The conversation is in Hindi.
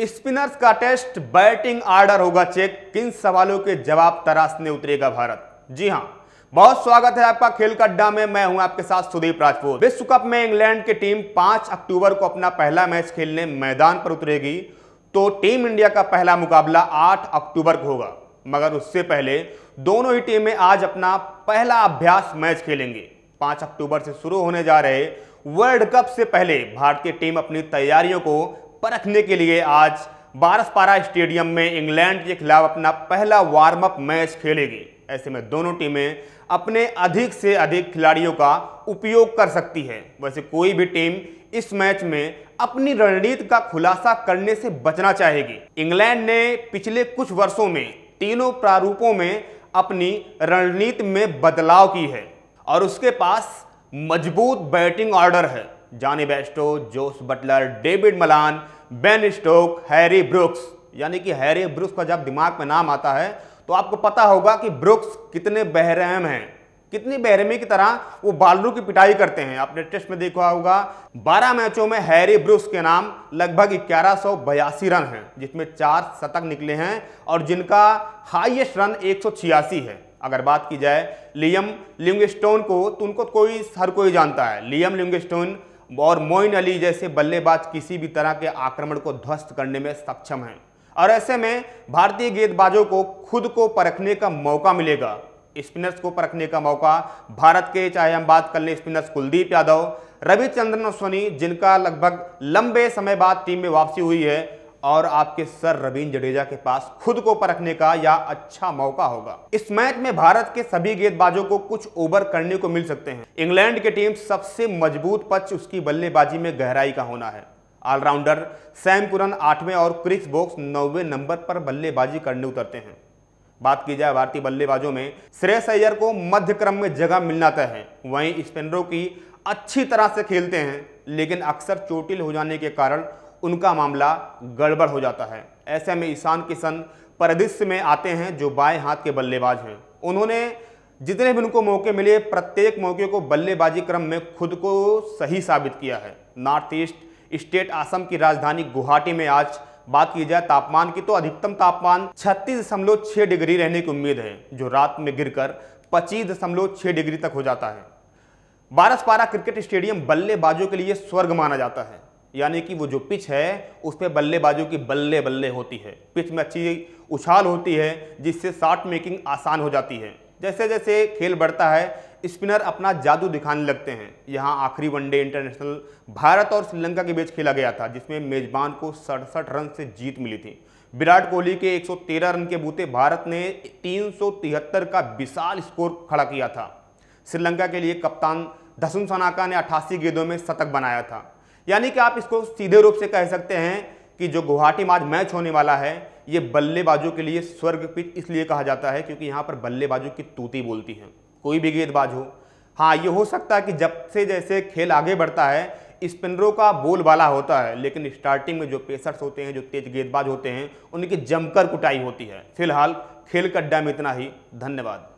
स्पिनर्स का टेस्ट बैटिंग आर्डर होगा चेक किन सवालों के जवाब तराशने उतरेगा भारत जी हां बहुत स्वागत है आपका खेल का अड्डा में मैं हूं आपके साथ सुदीप राजपूत विश्व कप में इंग्लैंड की टीम 5 अक्टूबर को अपना पहला मैच खेलने मैदान पर उतरेगी तो टीम इंडिया का पहला मुकाबला 8 अक्टूबर को होगा मगर उससे पहले दोनों ही टीमें आज अपना पहला अभ्यास मैच खेलेंगे पांच अक्टूबर से शुरू होने जा रहे वर्ल्ड कप से पहले भारतीय टीम अपनी तैयारियों को परखने के लिए आज बारसपारा स्टेडियम में इंग्लैंड के खिलाफ अपना पहला वार्म अप मैच खेलेगी ऐसे में दोनों टीमें अपने अधिक से अधिक खिलाड़ियों का उपयोग कर सकती है वैसे कोई भी टीम इस मैच में अपनी रणनीति का खुलासा करने से बचना चाहेगी इंग्लैंड ने पिछले कुछ वर्षों में तीनों प्रारूपों में अपनी रणनीति में बदलाव की है और उसके पास मजबूत बैटिंग ऑर्डर है Johnny Bairstow Jos Buttler David Malan Ben Stokes Harry Brooks यानी कि हैरी ब्रुक्स का जब दिमाग में नाम आता है तो आपको पता होगा कि ब्रुक्स कितने बहरहम हैं कितनी बहरमी की तरह वो बालरू की पिटाई करते हैं आपने टेस्ट में देखा होगा 12 मैचों में हैरी ब्रुक्स के नाम लगभग ग्यारह रन हैं जिसमें चार शतक निकले हैं और जिनका हाइएस्ट रन एक है अगर बात की जाए लियम लिंगस्टोन को तो उनको कोई हर कोई जानता है लियम लिंगस्टोन और मोइन अली जैसे बल्लेबाज किसी भी तरह के आक्रमण को ध्वस्त करने में सक्षम हैं और ऐसे में भारतीय गेंदबाजों को खुद को परखने का मौका मिलेगा स्पिनर्स को परखने का मौका भारत के चाहे हम बात कर लें स्पिनर्स कुलदीप यादव रविचंद्रन अश्वनी जिनका लगभग लंबे समय बाद टीम में वापसी हुई है और आपके सर रवीन जडेजा के पास खुद को परखने का या अच्छा मौका होगा इस मैच में भारत के सभी गेंदबाजों को कुछ ओवर करने को मिल सकते हैं इंग्लैंड की टीम सबसे मजबूत पक्ष उसकी बल्लेबाजी में गहराई का होना है ऑलराउंडर सैम कुरन आठवें और क्रिस बॉक्स नौवे नंबर पर बल्लेबाजी करने उतरते हैं बात की जाए भारतीय बल्लेबाजों में श्रेयस अय्यर को मध्य क्रम में जगह मिलना तय है वहीं स्पिनरों की अच्छी तरह से खेलते हैं लेकिन अक्सर चोटिल हो जाने के कारण उनका मामला गड़बड़ हो जाता है ऐसे में ईशान किशन परिदृश्य में आते हैं जो बाएं हाथ के बल्लेबाज हैं उन्होंने जितने भी उनको मौके मिले प्रत्येक मौके को बल्लेबाजी क्रम में खुद को सही साबित किया है नॉर्थ ईस्ट स्टेट आसम की राजधानी गुवाहाटी में आज बात की जाए तापमान की तो अधिकतम तापमान छत्तीस दशमलव छः डिग्री रहने की उम्मीद है जो रात में गिर पच्चीस दशमलव डिग्री तक हो जाता है बारसपारा क्रिकेट स्टेडियम बल्लेबाजों के लिए स्वर्ग माना जाता है यानी कि वो जो पिच है उस पर बल्लेबाजों की बल्ले बल्ले होती है पिच में अच्छी उछाल होती है जिससे शॉट मेकिंग आसान हो जाती है जैसे जैसे खेल बढ़ता है स्पिनर अपना जादू दिखाने लगते हैं यहाँ आखिरी वनडे इंटरनेशनल भारत और श्रीलंका के बीच खेला गया था जिसमें मेजबान को सड़सठ रन से जीत मिली थी विराट कोहली के 113 रन के बूते भारत ने तीन का विशाल स्कोर खड़ा किया था श्रीलंका के लिए कप्तान धसुम सनाका ने अट्ठासी गेंदों में शतक बनाया था यानी कि आप इसको सीधे रूप से कह सकते हैं कि जो गुवाहाटी में आज मैच होने वाला है ये बल्लेबाजों के लिए स्वर्ग पिच इसलिए कहा जाता है क्योंकि यहाँ पर बल्लेबाजों की तूती बोलती है कोई भी गेंदबाज हो हाँ ये हो सकता है कि जब से जैसे खेल आगे बढ़ता है स्पिनरों का बोल वाला होता है लेकिन स्टार्टिंग में जो पेसर्स होते हैं जो तेज गेंदबाज होते हैं उनकी जमकर कुटाई होती है फिलहाल खेल कड्डा में इतना ही धन्यवाद